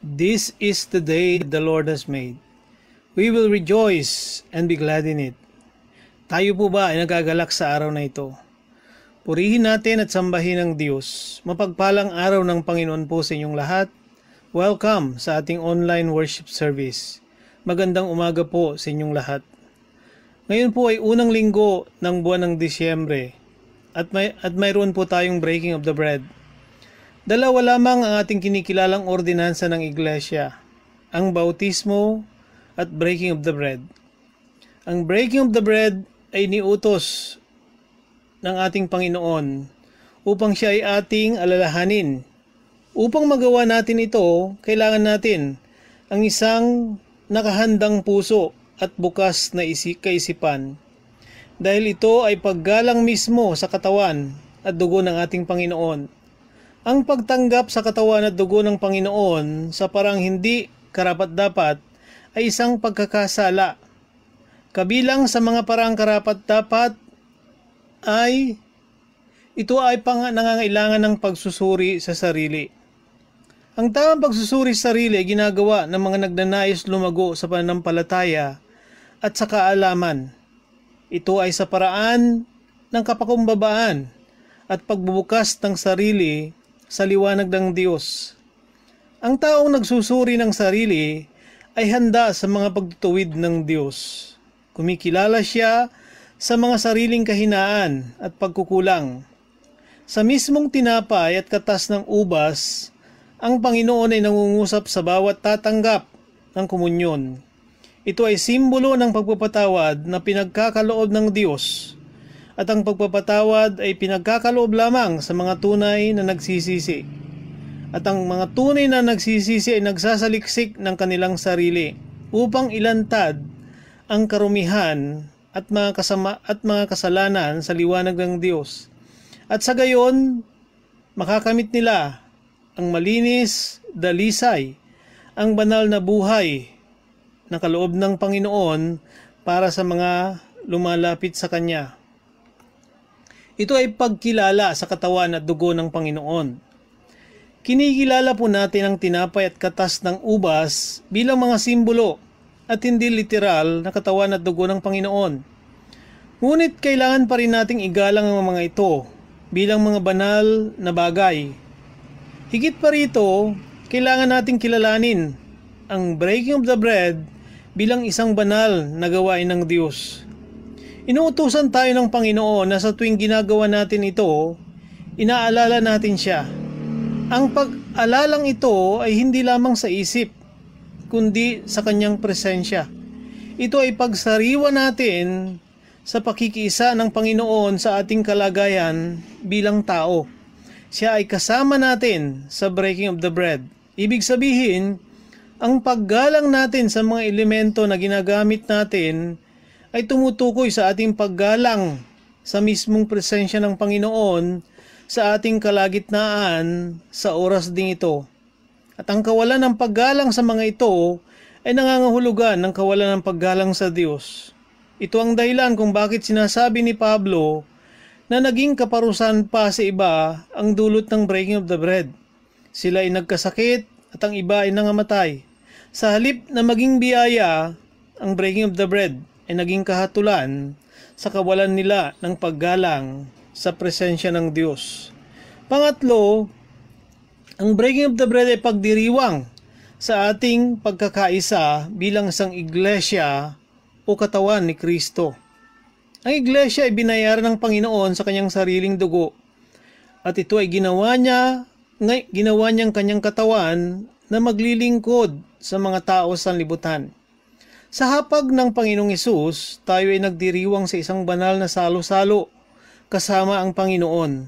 This is the day the Lord has made. We will rejoice and be glad in it. Tayo po ba ay nagagalak sa araw na ito? Purihin natin at sambahin ang Diyos. Mapagpalang araw ng Panginoon po sa inyong lahat. Welcome sa ating online worship service. Magandang umaga po sa inyong lahat. Ngayon po ay unang linggo ng buwan ng Disyembre at may at mayroon po tayong breaking of the bread Dalawa lamang ang ating kinikilalang ordinansa ng Iglesia, ang bautismo at breaking of the bread. Ang breaking of the bread ay niutos ng ating Panginoon upang siya ay ating alalahanin. Upang magawa natin ito, kailangan natin ang isang nakahandang puso at bukas na kaisipan. Dahil ito ay paggalang mismo sa katawan at dugo ng ating Panginoon ang pagtanggap sa katawan at dugo ng Panginoon sa parang hindi karapat-dapat ay isang pagkakasala. Kabilang sa mga parang karapat-dapat ay ito ay pang nangangailangan ng pagsusuri sa sarili. Ang tamang pagsusuri sa sarili ay ginagawa ng mga nagnanais lumago sa pananampalataya at sa kaalaman. Ito ay sa paraan ng kapakumbabaan at pagbubukas ng sarili sa liwanag ng Diyos. Ang taong nagsusuri ng sarili ay handa sa mga pagtutuwid ng Diyos. Kumikilala siya sa mga sariling kahinaan at pagkukulang. Sa mismong tinapay at katas ng ubas, ang Panginoon ay nangungusap sa bawat tatanggap ng komunyon. Ito ay simbolo ng pagpapatawad na pinagkakaloob ng Diyos at ang pagpapatawad ay pinagkakaloob lamang sa mga tunay na nagsisisi. At ang mga tunay na nagsisisi ay nagsasaliksik ng kanilang sarili upang ilantad ang karumihan at mga kasama at mga kasalanan sa liwanag ng Diyos. At sa gayon, makakamit nila ang malinis, dalisay, ang banal na buhay na kaloob ng Panginoon para sa mga lumalapit sa Kanya. Ito ay pagkilala sa katawan at dugo ng Panginoon. Kinikilala po natin ang tinapay at katas ng ubas bilang mga simbolo at hindi literal na katawan at dugo ng Panginoon. Ngunit kailangan pa rin nating igalang ang mga ito bilang mga banal na bagay. Higit pa rito, kailangan nating kilalanin ang breaking of the bread bilang isang banal na gawain ng Diyos. Inuutusan tayo ng Panginoon na sa tuwing ginagawa natin ito, inaalala natin siya. Ang pag-alalang ito ay hindi lamang sa isip, kundi sa kanyang presensya. Ito ay pagsariwa natin sa pakikiisa ng Panginoon sa ating kalagayan bilang tao. Siya ay kasama natin sa breaking of the bread. Ibig sabihin, ang paggalang natin sa mga elemento na ginagamit natin ay tumutukoy sa ating paggalang sa mismong presensya ng Panginoon sa ating kalagitnaan sa oras ding ito. At ang kawalan ng paggalang sa mga ito ay nangangahulugan ng kawalan ng paggalang sa Diyos. Ito ang dahilan kung bakit sinasabi ni Pablo na naging kaparusan pa sa iba ang dulot ng breaking of the bread. Sila ay nagkasakit at ang iba ay nangamatay. Sa halip na maging biyaya ang breaking of the bread ay naging kahatulan sa kawalan nila ng paggalang sa presensya ng Diyos. Pangatlo, ang breaking of the bread ay pagdiriwang sa ating pagkakaisa bilang isang iglesia o katawan ni Kristo. Ang iglesia ay binayaran ng Panginoon sa kanyang sariling dugo at ito ay ginawa niya ginawa niyang kanyang katawan na maglilingkod sa mga tao sa libutan. Sa hapag ng Panginoong Isus, tayo ay nagdiriwang sa isang banal na salo-salo kasama ang Panginoon.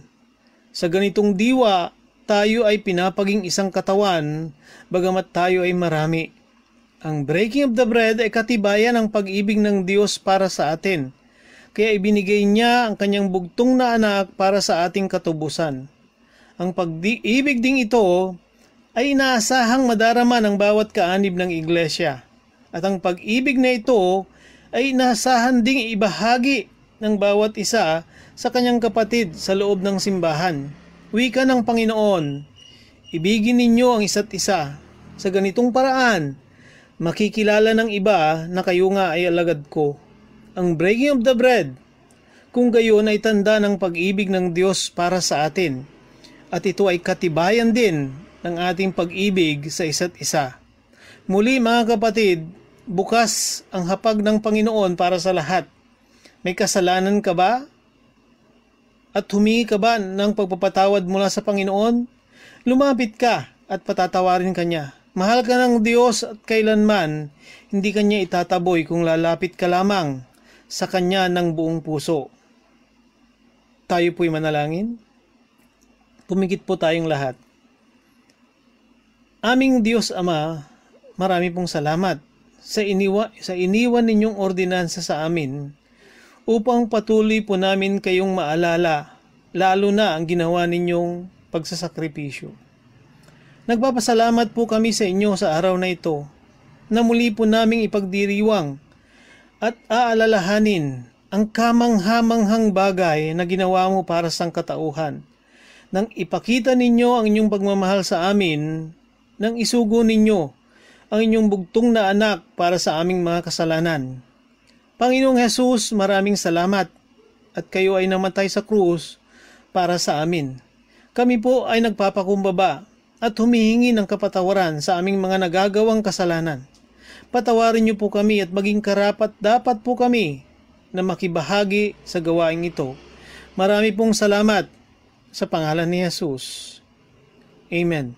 Sa ganitong diwa, tayo ay pinapaging isang katawan, bagamat tayo ay marami. Ang breaking of the bread ay katibayan ng pag-ibig ng Diyos para sa atin, kaya ibinigay niya ang kanyang bugtong na anak para sa ating katubusan. Ang pag-ibig ding ito ay inaasahang madarama ng bawat kaanib ng iglesia at ang pag-ibig na ito ay nasahan ding ibahagi ng bawat isa sa kanyang kapatid sa loob ng simbahan. Wika ng Panginoon, ibigin ninyo ang isa't isa sa ganitong paraan. Makikilala ng iba na kayo nga ay alagad ko. Ang breaking of the bread, kung gayon ay tanda ng pag-ibig ng Diyos para sa atin. At ito ay katibayan din ng ating pag-ibig sa isa't isa. Muli mga kapatid, bukas ang hapag ng Panginoon para sa lahat. May kasalanan ka ba? At humingi ka ba ng pagpapatawad mula sa Panginoon? Lumapit ka at patatawarin ka niya. Mahal ka ng Diyos at kailanman, hindi ka niya itataboy kung lalapit ka lamang sa Kanya ng buong puso. Tayo po'y manalangin. Pumikit po tayong lahat. Aming Diyos Ama, marami pong salamat sa, iniwa, sa iniwan ninyong ordinansa sa amin upang patuloy po namin kayong maalala lalo na ang ginawa ninyong pagsasakripisyo. Nagpapasalamat po kami sa inyo sa araw na ito na muli po naming ipagdiriwang at aalalahanin ang kamanghamanghang bagay na ginawa mo para sa katauhan nang ipakita ninyo ang inyong pagmamahal sa amin nang isugo ninyo ang inyong bugtong na anak para sa aming mga kasalanan. Panginoong Hesus, maraming salamat at kayo ay namatay sa krus para sa amin. Kami po ay nagpapakumbaba at humihingi ng kapatawaran sa aming mga nagagawang kasalanan. Patawarin niyo po kami at maging karapat dapat po kami na makibahagi sa gawaing ito. Marami pong salamat sa pangalan ni Jesus. Amen.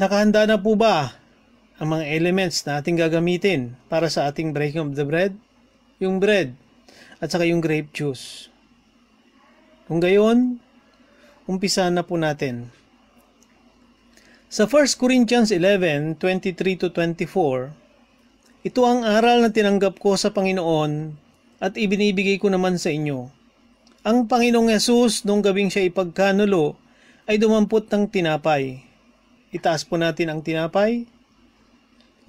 Nakahanda na po ba ang mga elements na ating gagamitin para sa ating breaking of the bread? Yung bread at saka yung grape juice. Kung gayon, umpisa na po natin. Sa 1 Corinthians 11:23 to 24, ito ang aral na tinanggap ko sa Panginoon at ibinibigay ko naman sa inyo. Ang Panginoong Yesus nung gabing siya ipagkanulo ay dumampot ng tinapay Itaas po natin ang tinapay.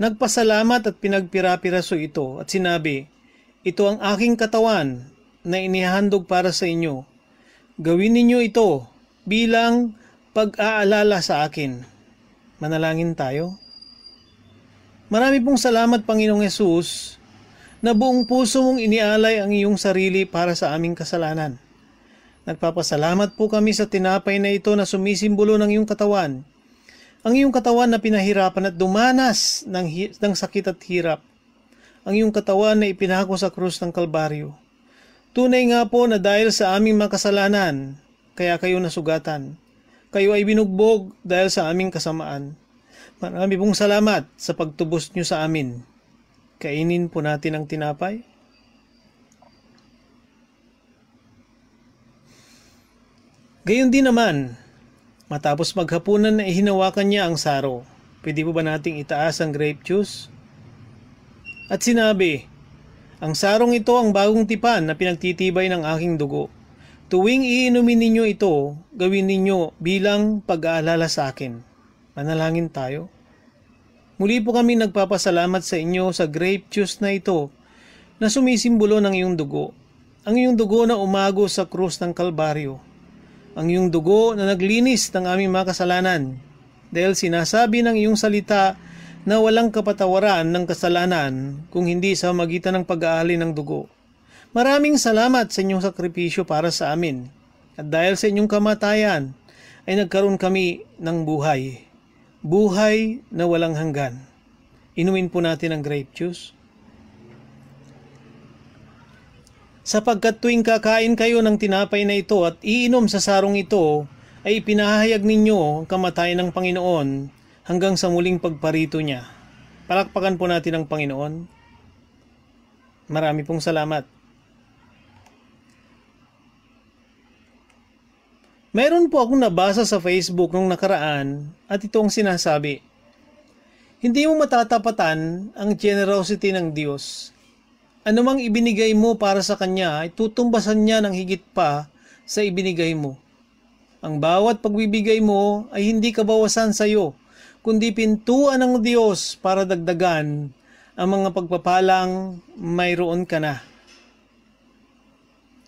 Nagpasalamat at pinagpira-piraso ito at sinabi, Ito ang aking katawan na inihandog para sa inyo. Gawin ninyo ito bilang pag-aalala sa akin. Manalangin tayo. Marami pong salamat Panginoong Yesus na buong puso mong inialay ang iyong sarili para sa aming kasalanan. Nagpapasalamat po kami sa tinapay na ito na sumisimbolo ng iyong katawan ang iyong katawan na pinahirapan at dumanas ng, hi- ng sakit at hirap. Ang iyong katawan na ipinako sa krus ng Kalbaryo. Tunay nga po na dahil sa aming makasalanan, kaya kayo nasugatan. Kayo ay binugbog dahil sa aming kasamaan. Marami pong salamat sa pagtubos nyo sa amin. Kainin po natin ang tinapay. Gayun din naman, Matapos maghapunan na eh, ihinawakan niya ang saro. Pwede po ba nating itaas ang grape juice? At sinabi, Ang sarong ito ang bagong tipan na pinagtitibay ng aking dugo. Tuwing iinumin ninyo ito, gawin ninyo bilang pag-aalala sa akin. Manalangin tayo. Muli po kami nagpapasalamat sa inyo sa grape juice na ito na sumisimbolo ng iyong dugo. Ang iyong dugo na umago sa krus ng Kalbaryo ang iyong dugo na naglinis ng aming mga kasalanan. Dahil sinasabi ng iyong salita na walang kapatawaran ng kasalanan kung hindi sa magitan ng pag-aali ng dugo. Maraming salamat sa inyong sakripisyo para sa amin. At dahil sa inyong kamatayan, ay nagkaroon kami ng buhay. Buhay na walang hanggan. Inumin po natin ang grape juice. sapagkat tuwing kakain kayo ng tinapay na ito at iinom sa sarong ito, ay pinahayag ninyo ang kamatayan ng Panginoon hanggang sa muling pagparito niya. Palakpakan po natin ang Panginoon. Marami pong salamat. Meron po akong nabasa sa Facebook nung nakaraan at ito ang sinasabi. Hindi mo matatapatan ang generosity ng Diyos Anumang ibinigay mo para sa kanya ay tutumbasan niya ng higit pa sa ibinigay mo. Ang bawat pagbibigay mo ay hindi kabawasan sa iyo, kundi pintuan ng Diyos para dagdagan ang mga pagpapalang mayroon ka na.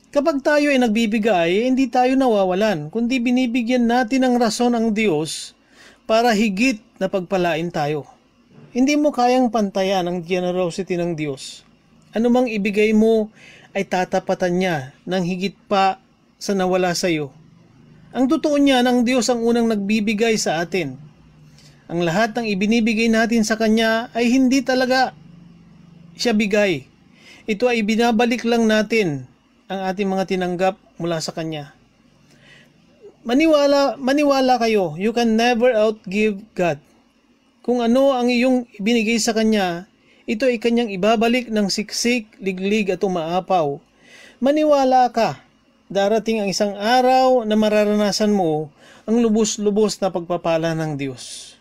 Kapag tayo ay nagbibigay, eh, hindi tayo nawawalan, kundi binibigyan natin ng rason ang Diyos para higit na pagpalain tayo. Hindi mo kayang pantayan ang generosity ng Diyos. Anumang ibigay mo ay tatapatan niya ng higit pa sa nawala sa iyo. Ang totoo niya ng Diyos ang unang nagbibigay sa atin. Ang lahat ng ibinibigay natin sa Kanya ay hindi talaga siya bigay. Ito ay binabalik lang natin ang ating mga tinanggap mula sa Kanya. Maniwala, maniwala kayo, you can never outgive God. Kung ano ang iyong binigay sa Kanya, ito ay kanyang ibabalik ng siksik, liglig at umaapaw. Maniwala ka, darating ang isang araw na mararanasan mo ang lubos-lubos na pagpapala ng Diyos.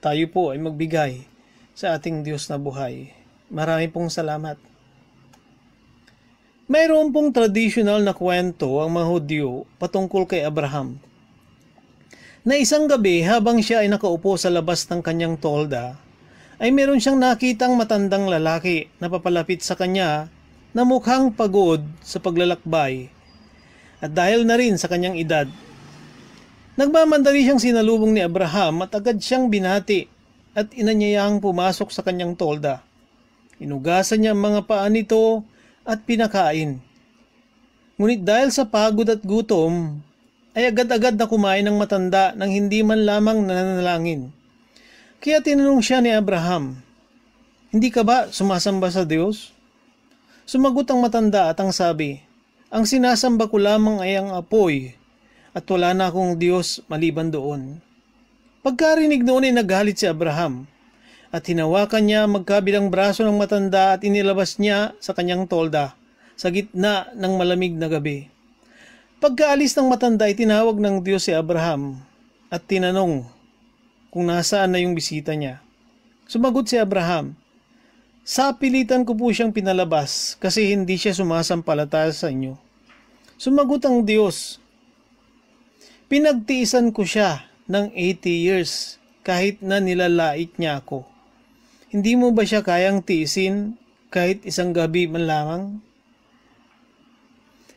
Tayo po ay magbigay sa ating Diyos na buhay. Marami pong salamat. Mayroon pong traditional na kwento ang mga Hudyo patungkol kay Abraham. Na isang gabi habang siya ay nakaupo sa labas ng kanyang tolda, ay meron siyang nakitang matandang lalaki na papalapit sa kanya na mukhang pagod sa paglalakbay at dahil na rin sa kanyang edad. Nagmamandali siyang sinalubong ni Abraham at agad siyang binati at inanyayang pumasok sa kanyang tolda. Inugasan niya ang mga paa nito at pinakain. Ngunit dahil sa pagod at gutom, ay agad-agad na kumain ng matanda nang hindi man lamang nananalangin. Kaya tinanong siya ni Abraham, Hindi ka ba sumasamba sa Diyos? Sumagot ang matanda at ang sabi, Ang sinasamba ko lamang ay ang apoy at wala na akong Diyos maliban doon. Pagkarinig noon ay naghalit si Abraham at hinawakan niya magkabilang braso ng matanda at inilabas niya sa kanyang tolda sa gitna ng malamig na gabi. Pagkaalis ng matanda ay tinawag ng Diyos si Abraham at tinanong, kung nasaan na yung bisita niya. Sumagot si Abraham, Sa pilitan ko po siyang pinalabas kasi hindi siya sumasampalataya sa inyo. Sumagot ang Diyos, Pinagtiisan ko siya ng 80 years kahit na nilalait niya ako. Hindi mo ba siya kayang tiisin kahit isang gabi man lamang?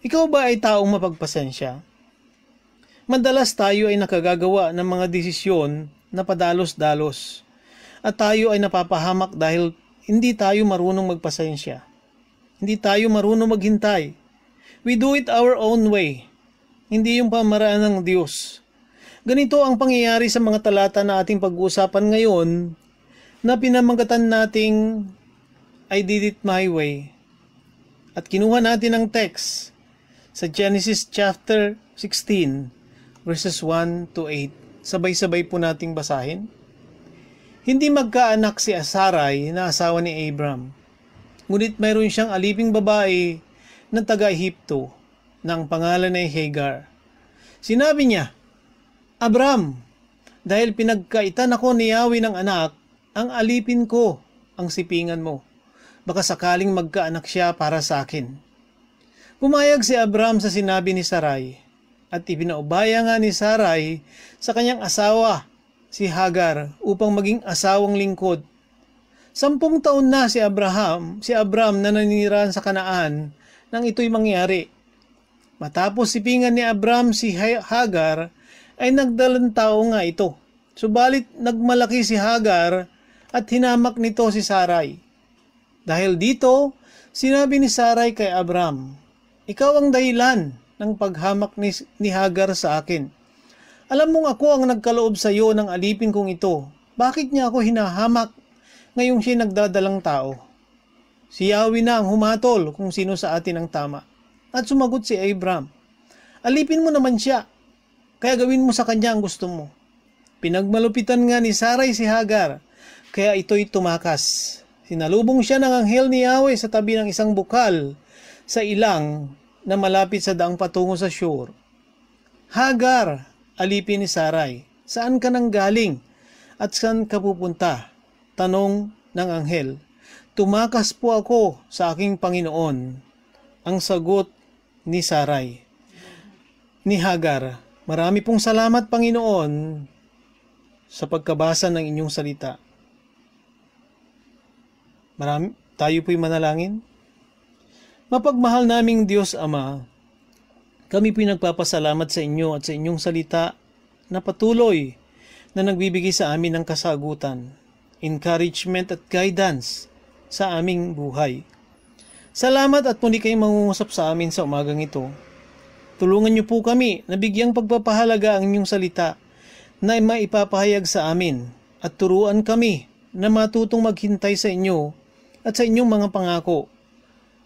Ikaw ba ay taong mapagpasensya? Madalas tayo ay nakagagawa ng mga desisyon napadalos dalos At tayo ay napapahamak dahil hindi tayo marunong magpasensya. Hindi tayo marunong maghintay. We do it our own way. Hindi yung pamaraan ng Diyos. Ganito ang pangyayari sa mga talata na ating pag-uusapan ngayon na pinamangkatan nating I did it my way. At kinuha natin ang text sa Genesis chapter 16 verses 1 to 8 sabay-sabay po nating basahin. Hindi magkaanak si Asaray na asawa ni Abram. Ngunit mayroon siyang aliping babae na taga-Ehipto na ang pangalan ay Hagar. Sinabi niya, Abram, dahil pinagkaitan ako ni Yahweh ng anak, ang alipin ko ang sipingan mo. Baka sakaling magkaanak siya para sa akin. Pumayag si Abram sa sinabi ni Sarai at ipinaubaya nga ni Sarai sa kanyang asawa, si Hagar, upang maging asawang lingkod. Sampung taon na si Abraham, si Abram na naninirahan sa kanaan nang ito'y mangyari. Matapos sipingan ni Abram si Hagar, ay nagdalang tao nga ito. Subalit nagmalaki si Hagar at hinamak nito si Sarai. Dahil dito, sinabi ni Sarai kay Abram, Ikaw ang dahilan ng paghamak ni, ni Hagar sa akin. Alam mong ako ang nagkaloob sa iyo ng alipin kong ito. Bakit niya ako hinahamak ngayong siya nagdadalang tao? Si Yahweh na ang humatol kung sino sa atin ang tama. At sumagot si Abram, Alipin mo naman siya, kaya gawin mo sa kanya ang gusto mo. Pinagmalupitan nga ni Sarai si Hagar, kaya ito'y tumakas. Sinalubong siya ng anghel ni Yahweh sa tabi ng isang bukal sa ilang na malapit sa daang patungo sa shore. Hagar, alipin ni Saray, saan ka nang galing at saan ka pupunta? Tanong ng anghel. Tumakas po ako sa aking Panginoon. Ang sagot ni Saray. Ni Hagar, marami pong salamat Panginoon sa pagkabasa ng inyong salita. Marami, tayo po'y manalangin. Mapagmahal naming Diyos Ama, kami pinagpapasalamat sa inyo at sa inyong salita na patuloy na nagbibigay sa amin ng kasagutan, encouragement at guidance sa aming buhay. Salamat at muli kayong mangungusap sa amin sa umagang ito. Tulungan niyo po kami na bigyang pagpapahalaga ang inyong salita na maipapahayag sa amin at turuan kami na matutong maghintay sa inyo at sa inyong mga pangako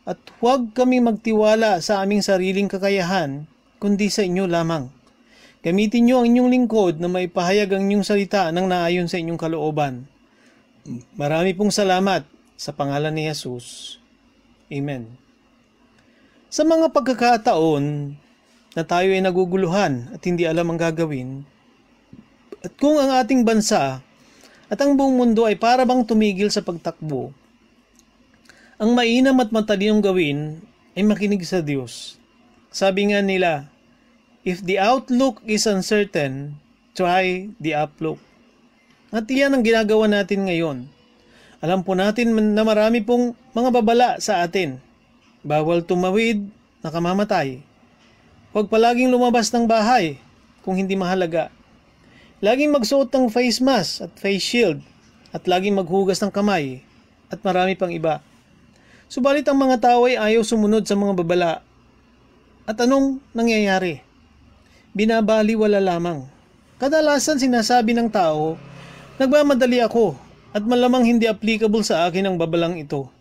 at huwag kami magtiwala sa aming sariling kakayahan, kundi sa inyo lamang. Gamitin niyo ang inyong lingkod na maipahayag ang inyong salita nang naayon sa inyong kalooban. Marami pong salamat sa pangalan ni Jesus. Amen. Sa mga pagkakataon na tayo ay naguguluhan at hindi alam ang gagawin, at kung ang ating bansa at ang buong mundo ay para bang tumigil sa pagtakbo, ang mainam at matalinong gawin ay makinig sa Diyos. Sabi nga nila, if the outlook is uncertain, try the outlook. At iyan ang ginagawa natin ngayon. Alam po natin na marami pong mga babala sa atin. Bawal tumawid, nakamamatay. Huwag palaging lumabas ng bahay kung hindi mahalaga. Laging magsuot ng face mask at face shield at laging maghugas ng kamay at marami pang iba. Subalit ang mga tao ay ayaw sumunod sa mga babala. At anong nangyayari? Binabaliwala lamang. Kadalasan sinasabi ng tao, nagmamadali ako at malamang hindi applicable sa akin ang babalang ito.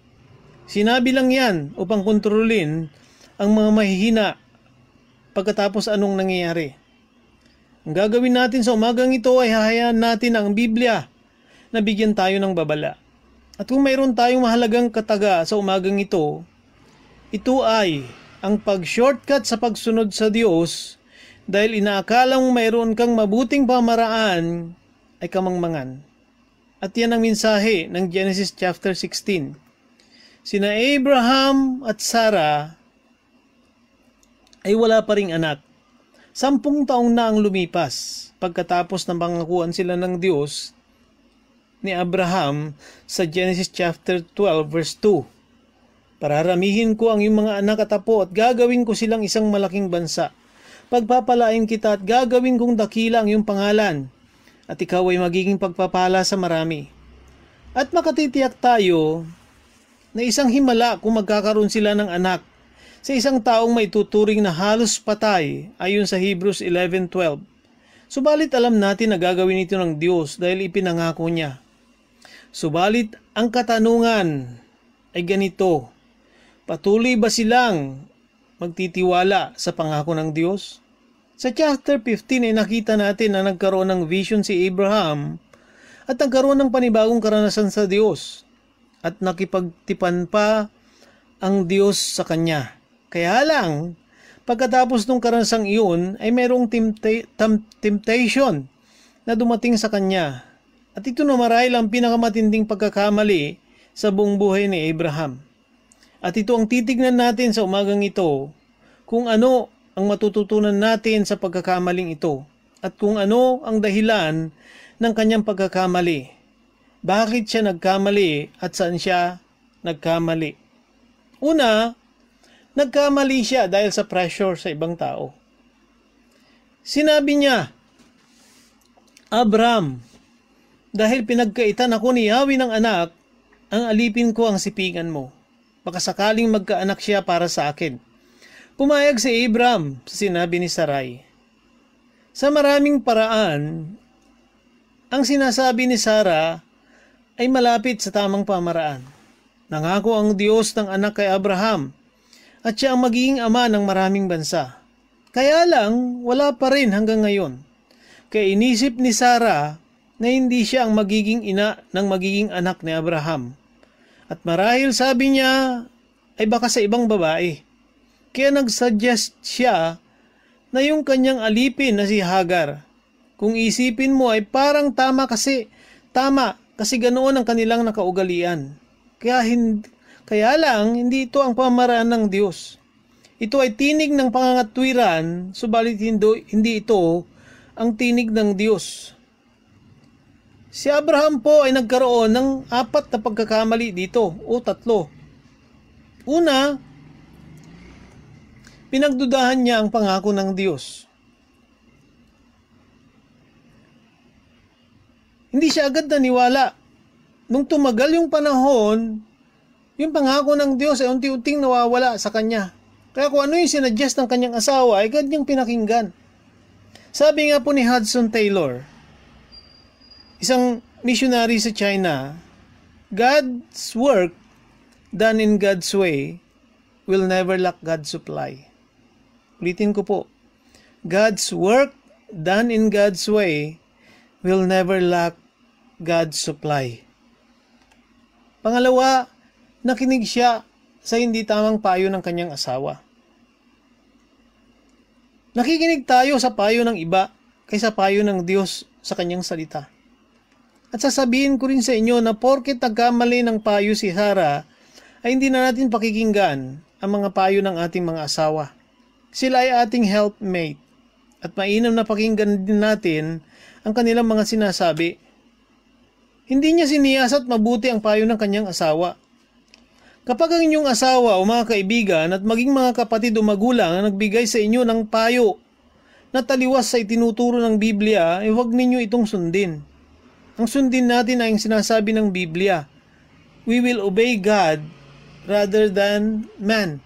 Sinabi lang yan upang kontrolin ang mga mahihina pagkatapos anong nangyayari. Ang gagawin natin sa umagang ito ay hahayaan natin ang Biblia na bigyan tayo ng babala. At kung mayroon tayong mahalagang kataga sa umagang ito, ito ay ang pag-shortcut sa pagsunod sa Diyos dahil inaakalang mayroon kang mabuting pamaraan ay kamangmangan. At yan ang mensahe ng Genesis chapter 16. Sina Abraham at Sarah ay wala pa ring anak. Sampung taong na ang lumipas pagkatapos ng pangakuan sila ng Diyos ni Abraham sa Genesis chapter 12 verse 2. Pararamihin ko ang iyong mga anak at apo at gagawin ko silang isang malaking bansa. Pagpapalain kita at gagawin kong dakila ang iyong pangalan at ikaw ay magiging pagpapala sa marami. At makatitiyak tayo na isang himala kung magkakaroon sila ng anak sa isang taong may tuturing na halos patay ayon sa Hebrews 11.12. Subalit alam natin na gagawin ito ng Diyos dahil ipinangako niya. Subalit ang katanungan ay ganito, patuloy ba silang magtitiwala sa pangako ng Diyos? Sa chapter 15 ay nakita natin na nagkaroon ng vision si Abraham at nagkaroon ng panibagong karanasan sa Diyos at nakipagtipan pa ang Diyos sa kanya. Kaya lang, pagkatapos ng karanasang iyon ay mayroong temptation na dumating sa kanya at ito no marahil ang pinakamatinding pagkakamali sa buong buhay ni Abraham. At ito ang titignan natin sa umagang ito kung ano ang matututunan natin sa pagkakamaling ito at kung ano ang dahilan ng kanyang pagkakamali. Bakit siya nagkamali at saan siya nagkamali? Una, nagkamali siya dahil sa pressure sa ibang tao. Sinabi niya, Abram, dahil pinagkaitan ako ni Yahweh ng anak, ang alipin ko ang sipingan mo. Baka sakaling magkaanak siya para sa akin. Pumayag si Abram sa sinabi ni Sarai. Sa maraming paraan, ang sinasabi ni Sara ay malapit sa tamang pamaraan. Nangako ang Diyos ng anak kay Abraham at siya ang magiging ama ng maraming bansa. Kaya lang, wala pa rin hanggang ngayon. Kaya inisip ni Sarah na hindi siya ang magiging ina ng magiging anak ni Abraham. At marahil sabi niya ay baka sa ibang babae. Kaya nagsuggest siya na yung kanyang alipin na si Hagar. Kung isipin mo ay parang tama kasi, tama kasi ganoon ang kanilang nakaugalian. Kaya, hindi, kaya lang, hindi ito ang pamaraan ng Diyos. Ito ay tinig ng pangangatwiran, subalit hindi, hindi ito ang tinig ng Diyos. Si Abraham po ay nagkaroon ng apat na pagkakamali dito o tatlo. Una, pinagdudahan niya ang pangako ng Diyos. Hindi siya agad naniwala. Nung tumagal yung panahon, yung pangako ng Diyos ay unti-unting nawawala sa kanya. Kaya kung ano yung sinuggest ng kanyang asawa, ay agad niyang pinakinggan. Sabi nga po ni Hudson Taylor, isang missionary sa China, God's work done in God's way will never lack God's supply. Ulitin ko po, God's work done in God's way will never lack God's supply. Pangalawa, nakinig siya sa hindi tamang payo ng kanyang asawa. Nakikinig tayo sa payo ng iba kaysa payo ng Diyos sa kanyang salita. At sasabihin ko rin sa inyo na porket nagkamali ng payo si Hara, ay hindi na natin pakikinggan ang mga payo ng ating mga asawa. Sila ay ating helpmate at mainam na pakinggan din natin ang kanilang mga sinasabi. Hindi niya siniyasat mabuti ang payo ng kanyang asawa. Kapag ang inyong asawa o mga kaibigan at maging mga kapatid o magulang ang nagbigay sa inyo ng payo na taliwas sa itinuturo ng Biblia, eh huwag ninyo itong sundin. Ang sundin natin ay ang sinasabi ng Biblia. We will obey God rather than man.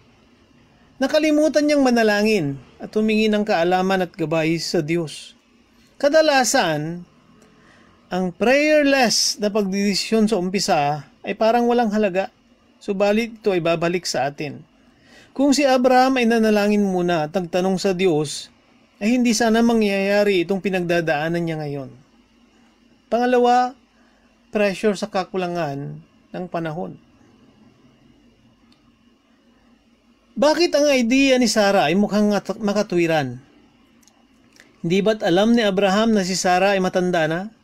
Nakalimutan niyang manalangin at humingi ng kaalaman at gabay sa Diyos. Kadalasan, ang prayerless na pagdidesisyon sa umpisa ay parang walang halaga, subalit ito ay babalik sa atin. Kung si Abraham ay nanalangin muna at nagtanong sa Diyos, ay hindi sana mangyayari itong pinagdadaanan niya ngayon. Pangalawa, pressure sa kakulangan ng panahon. Bakit ang idea ni Sarah ay mukhang makatuwiran? Hindi ba't alam ni Abraham na si Sarah ay matanda na?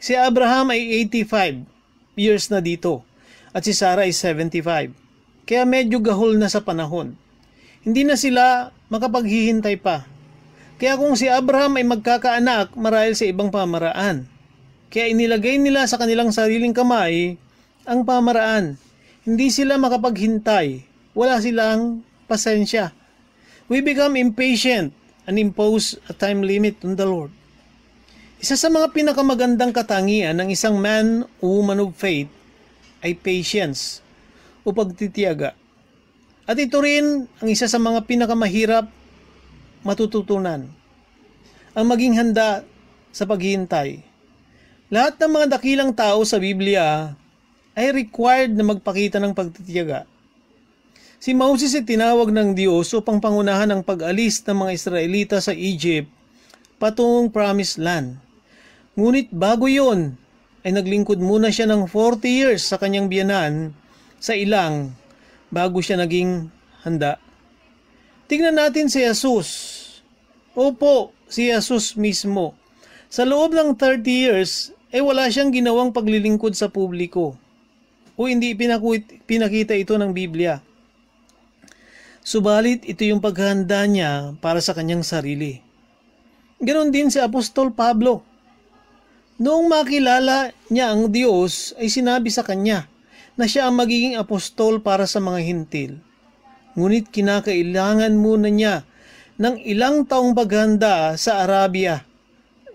Si Abraham ay 85 years na dito at si Sarah ay 75. Kaya medyo gahol na sa panahon. Hindi na sila makapaghihintay pa. Kaya kung si Abraham ay magkakaanak marahil sa ibang pamaraan kaya inilagay nila sa kanilang sariling kamay ang pamaraan. Hindi sila makapaghintay. Wala silang pasensya. We become impatient and impose a time limit on the Lord. Isa sa mga pinakamagandang katangian ng isang man o woman of faith ay patience o pagtitiyaga. At ito rin ang isa sa mga pinakamahirap matututunan. Ang maging handa sa paghihintay. Lahat ng mga dakilang tao sa Biblia ay required na magpakita ng pagtitiyaga. Si Moses ay tinawag ng Diyos upang pangunahan ang pag-alis ng mga Israelita sa Egypt patungong Promised Land. Ngunit bago yon ay naglingkod muna siya ng 40 years sa kanyang biyanan sa ilang bago siya naging handa. Tingnan natin si Jesus. Opo, si Jesus mismo. Sa loob ng 30 years, eh wala siyang ginawang paglilingkod sa publiko o hindi pinakita ito ng Biblia. Subalit ito yung paghahanda niya para sa kanyang sarili. Ganon din si Apostol Pablo. Noong makilala niya ang Diyos ay sinabi sa kanya na siya ang magiging apostol para sa mga hintil. Ngunit kinakailangan muna niya ng ilang taong paghanda sa Arabia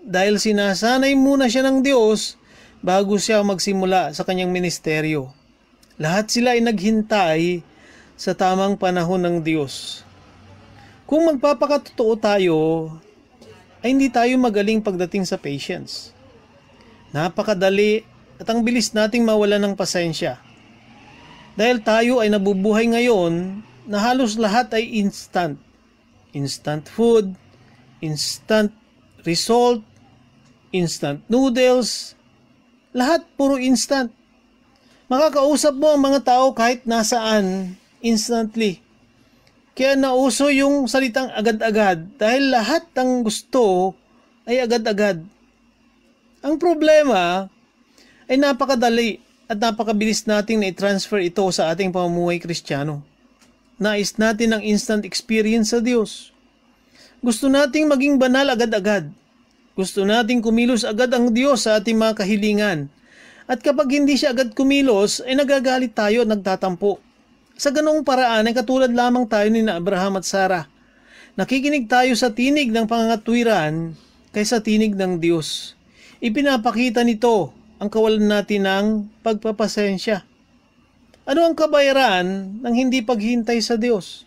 dahil sinasanay muna siya ng Diyos bago siya magsimula sa kanyang ministeryo. Lahat sila ay naghintay sa tamang panahon ng Diyos. Kung magpapakatotoo tayo, ay hindi tayo magaling pagdating sa patience. Napakadali at ang bilis nating mawala ng pasensya. Dahil tayo ay nabubuhay ngayon na halos lahat ay instant. Instant food, instant result, instant noodles, lahat puro instant. Makakausap mo ang mga tao kahit nasaan instantly. Kaya nauso yung salitang agad-agad dahil lahat ng gusto ay agad-agad. Ang problema ay napakadali at napakabilis nating na i-transfer ito sa ating pamumuhay kristyano. Nais natin ang instant experience sa Diyos. Gusto nating maging banal agad-agad gusto nating kumilos agad ang Diyos sa ating mga kahilingan. At kapag hindi siya agad kumilos, ay nagagalit tayo at nagtatampo. Sa ganoong paraan ay katulad lamang tayo ni Abraham at Sarah. Nakikinig tayo sa tinig ng pangangatwiran kaysa tinig ng Diyos. Ipinapakita nito ang kawalan natin ng pagpapasensya. Ano ang kabayaran ng hindi paghintay sa Diyos?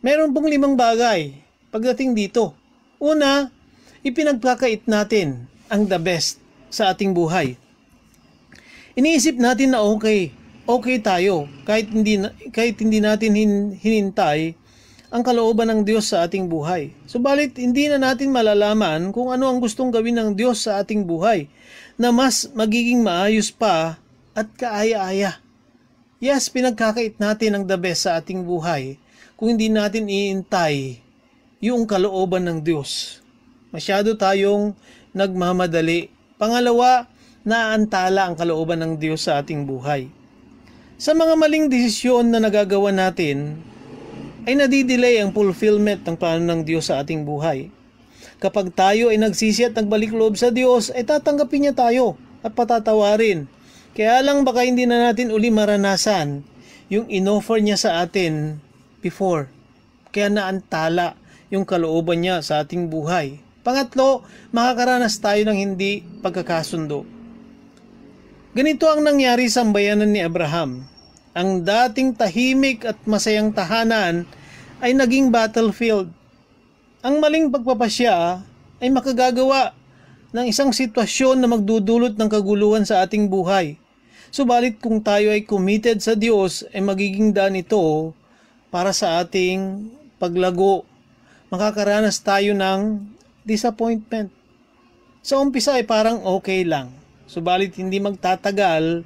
Meron pong limang bagay pagdating dito. Una, ipinagkakait natin ang the best sa ating buhay. Iniisip natin na okay, okay tayo kahit hindi kahit hindi natin hin, hinintay ang kalooban ng Diyos sa ating buhay. Subalit hindi na natin malalaman kung ano ang gustong gawin ng Diyos sa ating buhay na mas magiging maayos pa at kaaya-aya. Yes, pinagkakait natin ang the best sa ating buhay kung hindi natin iintay yung kalooban ng Diyos. Masyado tayong nagmamadali. Pangalawa, naantala ang kalooban ng Diyos sa ating buhay. Sa mga maling desisyon na nagagawa natin, ay nadidelay ang fulfillment ng plano ng Diyos sa ating buhay. Kapag tayo ay nagsisi at nagbalik loob sa Diyos, ay tatanggapin niya tayo at patatawarin. Kaya lang baka hindi na natin uli maranasan yung inoffer niya sa atin before. Kaya naantala yung kalooban niya sa ating buhay. Pangatlo, makakaranas tayo ng hindi pagkakasundo. Ganito ang nangyari sa bayanan ni Abraham. Ang dating tahimik at masayang tahanan ay naging battlefield. Ang maling pagpapasya ay makagagawa ng isang sitwasyon na magdudulot ng kaguluhan sa ating buhay. Subalit kung tayo ay committed sa Diyos, ay magiging daan ito para sa ating paglago. Makakaranas tayo ng disappointment. Sa umpisa ay parang okay lang, subalit hindi magtatagal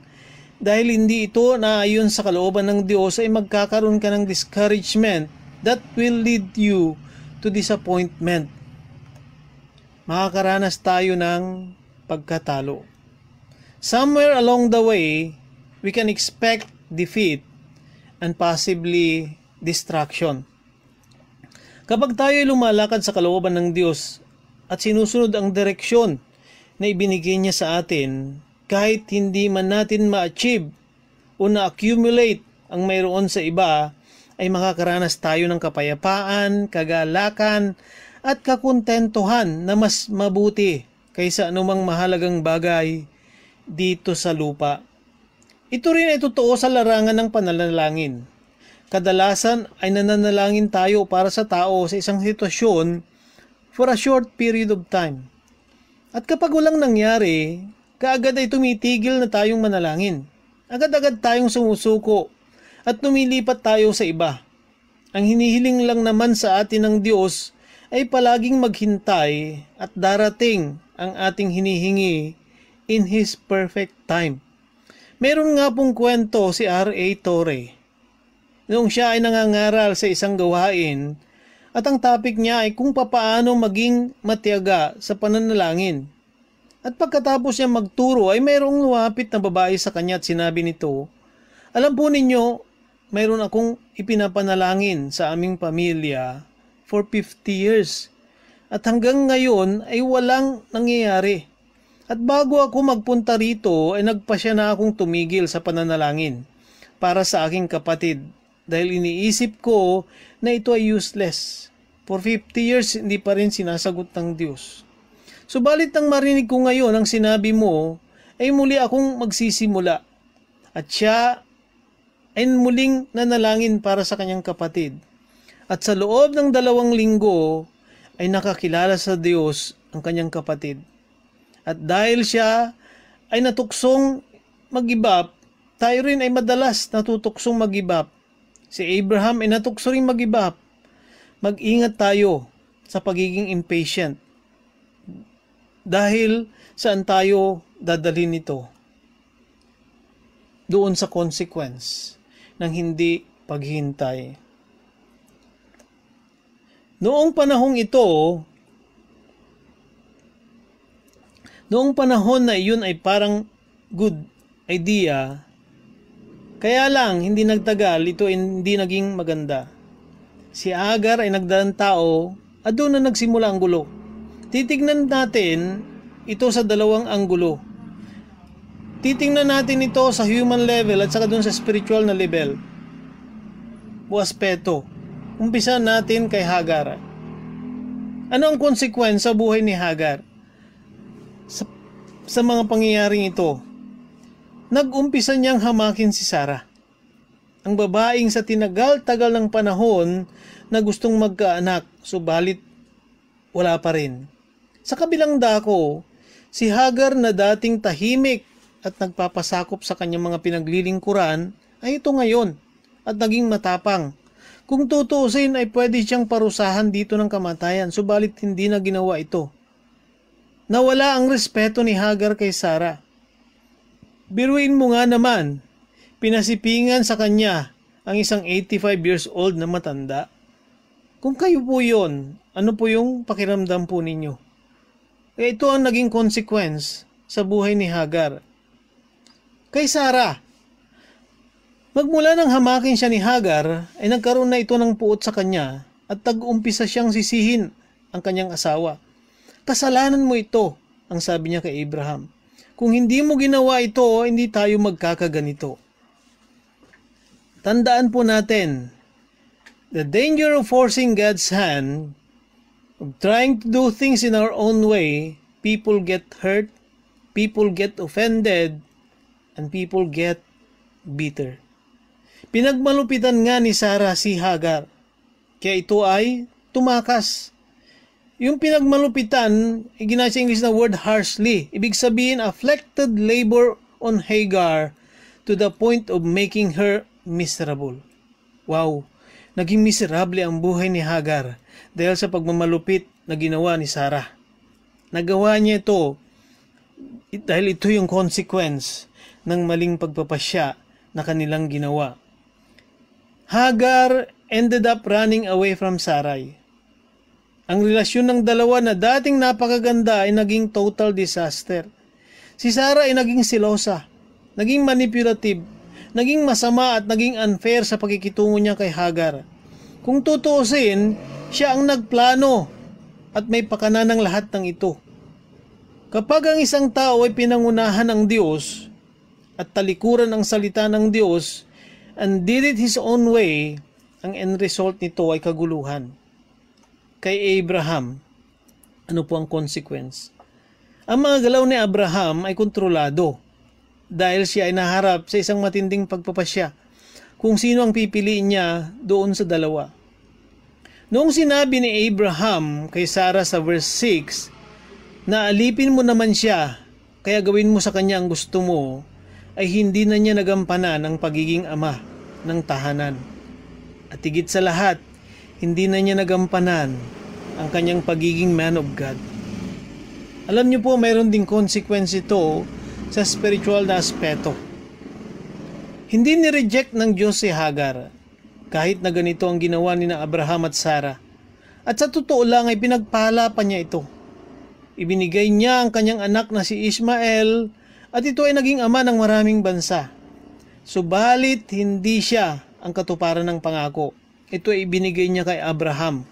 dahil hindi ito na ayon sa kalooban ng Diyos ay magkakaroon ka ng discouragement that will lead you to disappointment. Makakaranas tayo ng pagkatalo. Somewhere along the way, we can expect defeat and possibly distraction. Kapag tayo lumalakad sa kalooban ng Diyos, at sinusunod ang direksyon na ibinigay niya sa atin kahit hindi man natin ma-achieve o na-accumulate ang mayroon sa iba ay makakaranas tayo ng kapayapaan, kagalakan at kakontentuhan na mas mabuti kaysa anumang mahalagang bagay dito sa lupa. Ito rin ay totoo sa larangan ng pananalangin. Kadalasan ay nananalangin tayo para sa tao sa isang sitwasyon for a short period of time. At kapag walang nangyari, kaagad ay tumitigil na tayong manalangin. Agad-agad tayong sumusuko at lumilipat tayo sa iba. Ang hinihiling lang naman sa atin ng Diyos ay palaging maghintay at darating ang ating hinihingi in His perfect time. Meron nga pong kwento si R.A. Torre. Noong siya ay nangangaral sa isang gawain, at ang topic niya ay kung papaano maging matiyaga sa pananalangin. At pagkatapos niya magturo ay mayroong lumapit na babae sa kanya at sinabi nito, Alam po ninyo, mayroon akong ipinapanalangin sa aming pamilya for 50 years. At hanggang ngayon ay walang nangyayari. At bago ako magpunta rito ay nagpasya na akong tumigil sa pananalangin para sa aking kapatid dahil iniisip ko na ito ay useless. For 50 years, hindi pa rin sinasagot ng Diyos. Subalit nang marinig ko ngayon ang sinabi mo, ay muli akong magsisimula. At siya ay muling nanalangin para sa kanyang kapatid. At sa loob ng dalawang linggo, ay nakakilala sa Diyos ang kanyang kapatid. At dahil siya ay natuksong mag-ibap, tayo rin ay madalas natutuksong mag-ibap Si Abraham ay natukso rin mag-give up. Mag-ingat tayo sa pagiging impatient. Dahil saan tayo dadalhin ito? Doon sa consequence ng hindi paghintay. Noong panahong ito, noong panahon na iyon ay parang good idea, kaya lang, hindi nagtagal, ito hindi naging maganda. Si Agar ay nagdaang tao at doon na nagsimula ang gulo. Titignan natin ito sa dalawang anggulo. Titingnan natin ito sa human level at saka doon sa spiritual na level. O aspeto. Umpisa natin kay Hagar. Ano ang konsekwensya sa buhay ni Hagar? Sa, sa mga pangyayaring ito, nag-umpisa niyang hamakin si Sarah. Ang babaeng sa tinagal-tagal ng panahon na gustong magkaanak, subalit wala pa rin. Sa kabilang dako, si Hagar na dating tahimik at nagpapasakop sa kanyang mga pinaglilingkuran ay ito ngayon at naging matapang. Kung tutuusin ay pwede siyang parusahan dito ng kamatayan, subalit hindi na ginawa ito. Nawala ang respeto ni Hagar kay Sarah Biruin mo nga naman, pinasipingan sa kanya ang isang 85 years old na matanda. Kung kayo po yon, ano po yung pakiramdam po ninyo? Kaya eh, ito ang naging consequence sa buhay ni Hagar. Kay Sarah, magmula nang hamakin siya ni Hagar, ay nagkaroon na ito ng puot sa kanya at tag-umpisa siyang sisihin ang kanyang asawa. Kasalanan mo ito, ang sabi niya kay Abraham. Kung hindi mo ginawa ito, hindi tayo magkakaganito. Tandaan po natin, the danger of forcing God's hand, of trying to do things in our own way, people get hurt, people get offended, and people get bitter. Pinagmalupitan nga ni Sarah si Hagar, kaya ito ay tumakas. Yung pinagmalupitan, ginaya sa English na word harshly. Ibig sabihin, afflicted labor on Hagar to the point of making her miserable. Wow! Naging miserable ang buhay ni Hagar dahil sa pagmamalupit na ginawa ni Sarah. Nagawa niya ito dahil ito yung consequence ng maling pagpapasya na kanilang ginawa. Hagar ended up running away from Sarai. Ang relasyon ng dalawa na dating napakaganda ay naging total disaster. Si Sarah ay naging silosa, naging manipulative, naging masama at naging unfair sa pagkikitungo niya kay Hagar. Kung tutuusin, siya ang nagplano at may pakana ng lahat ng ito. Kapag ang isang tao ay pinangunahan ng Diyos at talikuran ang salita ng Diyos and did it his own way, ang end result nito ay kaguluhan kay Abraham, ano po ang consequence? Ang mga galaw ni Abraham ay kontrolado dahil siya ay naharap sa isang matinding pagpapasya kung sino ang pipiliin niya doon sa dalawa. Noong sinabi ni Abraham kay Sarah sa verse 6 na alipin mo naman siya kaya gawin mo sa kanya ang gusto mo ay hindi na niya nagampanan ang pagiging ama ng tahanan. At higit sa lahat, hindi na niya nagampanan ang kanyang pagiging man of God. Alam niyo po, mayroon ding consequence ito sa spiritual na aspeto. Hindi ni-reject ng Diyos si Hagar kahit na ganito ang ginawa ni na Abraham at Sarah. At sa totoo lang ay pinagpala pa niya ito. Ibinigay niya ang kanyang anak na si Ishmael at ito ay naging ama ng maraming bansa. Subalit hindi siya ang katuparan ng pangako ito ay ibinigay niya kay Abraham.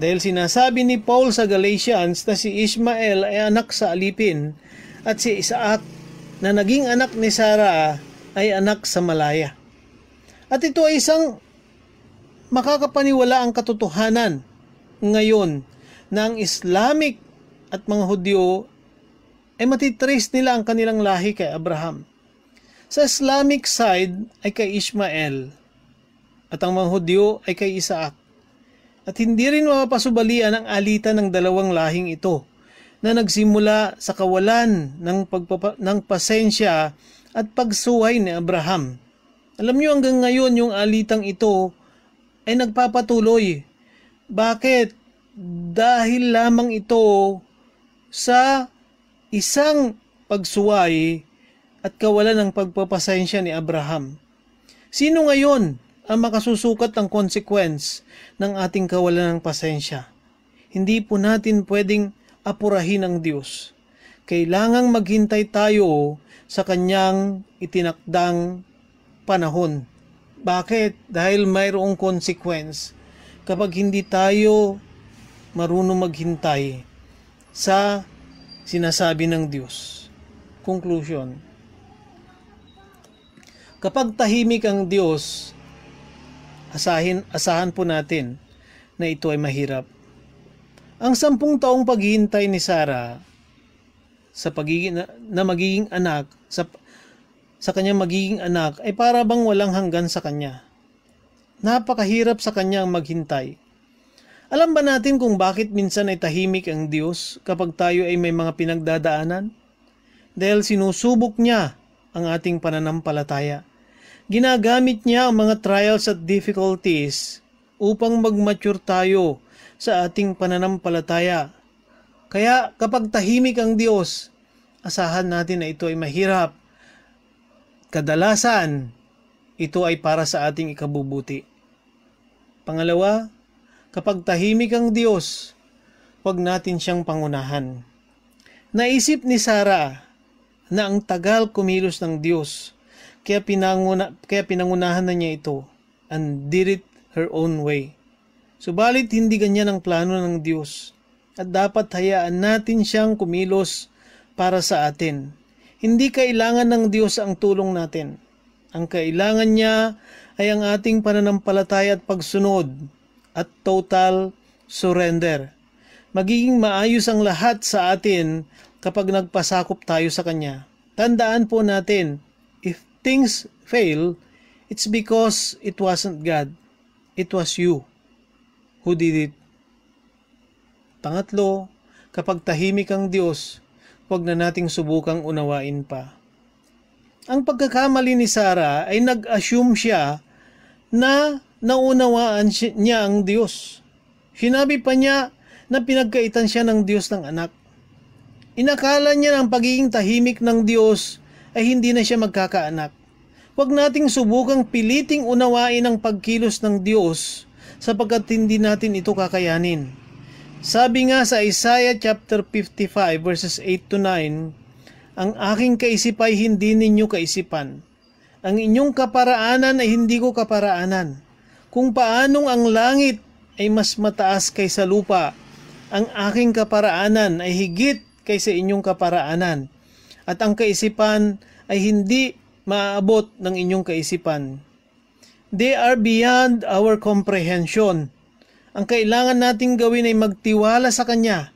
Dahil sinasabi ni Paul sa Galatians na si Ishmael ay anak sa alipin at si Isaac na naging anak ni Sarah ay anak sa malaya. At ito ay isang makakapaniwala ang katotohanan ngayon na ang Islamic at mga Hudyo ay matitrace nila ang kanilang lahi kay Abraham. Sa Islamic side ay kay Ishmael at ang mga Hudyo ay kay Isaac. At hindi rin mapapasubalian ang alitan ng dalawang lahing ito na nagsimula sa kawalan ng, pagpapa, ng pasensya at pagsuway ni Abraham. Alam niyo hanggang ngayon yung alitang ito ay nagpapatuloy. Bakit? Dahil lamang ito sa isang pagsuway at kawalan ng pagpapasensya ni Abraham. Sino ngayon ang makasusukat ng consequence ng ating kawalan ng pasensya. Hindi po natin pwedeng apurahin ang Diyos. Kailangang maghintay tayo sa kanyang itinakdang panahon. Bakit? Dahil mayroong consequence kapag hindi tayo marunong maghintay sa sinasabi ng Diyos. Conclusion. Kapag tahimik ang Diyos, Asahin, asahan po natin na ito ay mahirap. Ang sampung taong paghihintay ni Sarah sa pagiging na, na magiging anak sa sa kanyang magiging anak ay para bang walang hanggan sa kanya. Napakahirap sa kanya ang maghintay. Alam ba natin kung bakit minsan ay tahimik ang Diyos kapag tayo ay may mga pinagdadaanan? Dahil sinusubok niya ang ating pananampalataya. Ginagamit niya ang mga trials at difficulties upang magmature tayo sa ating pananampalataya. Kaya kapag tahimik ang Diyos, asahan natin na ito ay mahirap. Kadalasan, ito ay para sa ating ikabubuti. Pangalawa, kapag tahimik ang Diyos, huwag natin siyang pangunahan. Naisip ni Sarah na ang tagal kumilos ng Diyos kaya, pinanguna, kaya pinangunahan na niya ito and did it her own way. Subalit hindi ganyan ang plano ng Diyos at dapat hayaan natin siyang kumilos para sa atin. Hindi kailangan ng Diyos ang tulong natin. Ang kailangan niya ay ang ating pananampalataya at pagsunod at total surrender. Magiging maayos ang lahat sa atin kapag nagpasakop tayo sa Kanya. Tandaan po natin things fail, it's because it wasn't God. It was you who did it. Pangatlo, kapag tahimik ang Diyos, huwag na nating subukang unawain pa. Ang pagkakamali ni Sarah ay nag-assume siya na naunawaan niya ang Diyos. Sinabi pa niya na pinagkaitan siya ng Diyos ng anak. Inakala niya ng pagiging tahimik ng Diyos ay hindi na siya magkakaanak. Huwag nating subukang piliting unawain ang pagkilos ng Diyos sapagkat hindi natin ito kakayanin. Sabi nga sa Isaiah chapter 55 verses 8 to 9, Ang aking kaisip ay hindi ninyo kaisipan. Ang inyong kaparaanan ay hindi ko kaparaanan. Kung paanong ang langit ay mas mataas kaysa lupa, ang aking kaparaanan ay higit kaysa inyong kaparaanan at ang kaisipan ay hindi maaabot ng inyong kaisipan. They are beyond our comprehension. Ang kailangan nating gawin ay magtiwala sa Kanya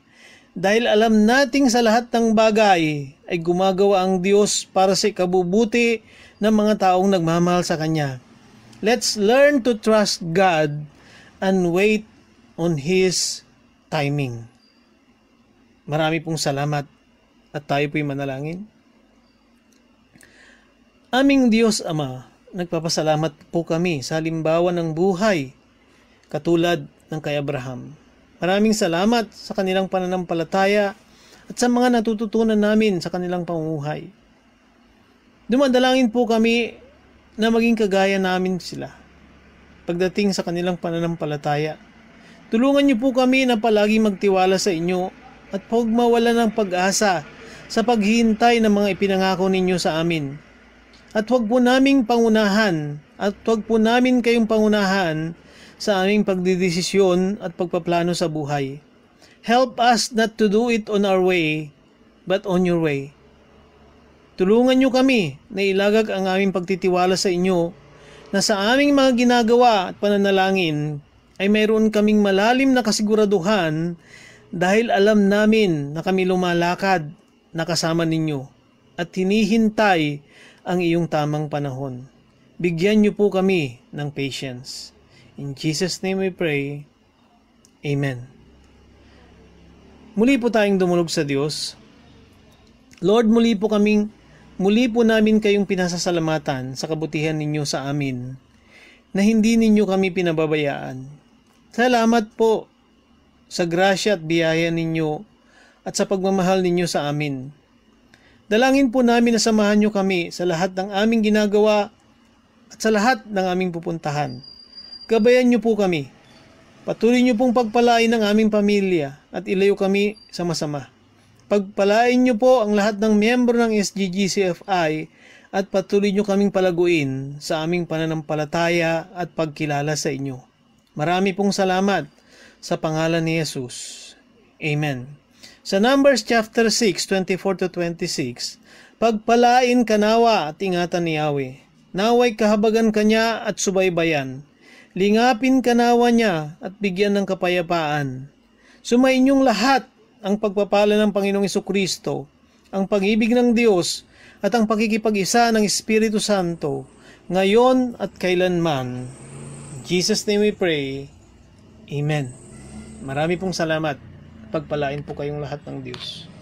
dahil alam nating sa lahat ng bagay ay gumagawa ang Diyos para sa ikabubuti ng mga taong nagmamahal sa Kanya. Let's learn to trust God and wait on His timing. Marami pong salamat at tayo po'y manalangin. Aming Diyos Ama, nagpapasalamat po kami sa halimbawa ng buhay katulad ng kay Abraham. Maraming salamat sa kanilang pananampalataya at sa mga natututunan namin sa kanilang pamumuhay. Dumadalangin po kami na maging kagaya namin sila pagdating sa kanilang pananampalataya. Tulungan niyo po kami na palagi magtiwala sa inyo at huwag mawala ng pag-asa sa paghihintay ng mga ipinangako ninyo sa amin. At huwag po naming pangunahan at huwag po namin kayong pangunahan sa aming pagdidesisyon at pagpaplano sa buhay. Help us not to do it on our way, but on your way. Tulungan nyo kami na ilagag ang aming pagtitiwala sa inyo na sa aming mga ginagawa at pananalangin ay mayroon kaming malalim na kasiguraduhan dahil alam namin na kami lumalakad na kasama ninyo at hinihintay ang iyong tamang panahon. Bigyan niyo po kami ng patience. In Jesus' name we pray. Amen. Muli po tayong dumulog sa Diyos. Lord, muli po kaming muli po namin kayong pinasasalamatan sa kabutihan ninyo sa amin na hindi ninyo kami pinababayaan. Salamat po sa grasya at biyaya ninyo at sa pagmamahal ninyo sa amin. Dalangin po namin na samahan nyo kami sa lahat ng aming ginagawa at sa lahat ng aming pupuntahan. Gabayan nyo po kami. Patuloy nyo pong pagpalain ang aming pamilya at ilayo kami sa masama. Pagpalain nyo po ang lahat ng miyembro ng SGGCFI at patuloy nyo kaming palaguin sa aming pananampalataya at pagkilala sa inyo. Marami pong salamat sa pangalan ni Jesus. Amen. Sa Numbers chapter 6, 24 to 26, Pagpalain kanawa at ingatan ni Yahweh. Naway kahabagan kanya at subaybayan. Lingapin kanawa niya at bigyan ng kapayapaan. Sumainyong lahat ang pagpapala ng Panginoong Kristo, ang pag-ibig ng Diyos, at ang pakikipag-isa ng Espiritu Santo, ngayon at kailanman. In Jesus name we pray. Amen. Marami pong salamat pagpalain po kayong lahat ng Diyos.